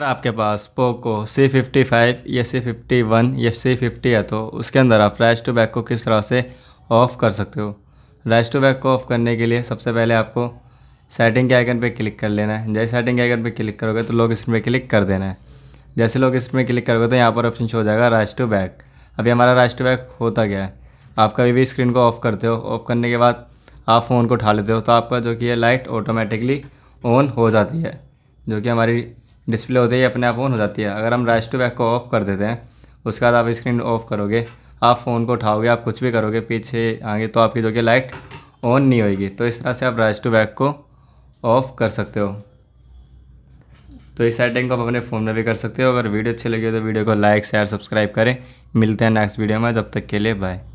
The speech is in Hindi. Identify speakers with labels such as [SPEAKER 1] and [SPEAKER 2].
[SPEAKER 1] अगर आपके पास पोको सी फिफ्टी फाइव या सी फिफ्टी वन या सी फिफ्टी है तो उसके अंदर आप रैश टू बैक को किस तरह से ऑफ़ कर सकते हो रैश टू बैक को ऑफ़ करने के लिए सबसे पहले आपको सेटिंग के आइकन पे क्लिक कर लेना है जैसे सेटिंग के आइकन पे क्लिक करोगे तो लोग स्क्रीन पे क्लिक कर देना है जैसे लोग स्क्रीन पे क्लिक करोगे तो यहाँ पर ऑप्शन शो हो जाएगा राइस टू बैक अभी हमारा राइस टू बैक होता गया है आप कभी भी स्क्रीन को ऑफ़ करते हो ऑफ़ करने के बाद आप फ़ोन को उठा लेते हो तो आपका जो कि है लाइट ऑटोमेटिकली ऑन हो जाती है जो कि हमारी डिस्प्ले होते ही अपने आप ऑन हो जाती है अगर हम राइस टू बैक को ऑफ़ कर देते हैं उसके बाद आप स्क्रीन ऑफ़ करोगे आप फ़ोन को उठाओगे आप कुछ भी करोगे पीछे आगे तो आपकी जो कि लाइट ऑन नहीं होगी तो इस तरह से आप राइस टू बैक को ऑफ़ कर सकते हो तो इस सेटिंग को आप अपने फ़ोन में भी कर सकते हो अगर वीडियो अच्छी लगी हो तो वीडियो को लाइक शेयर सब्सक्राइब करें मिलते हैं नेक्स्ट वीडियो में जब तक के लिए बाय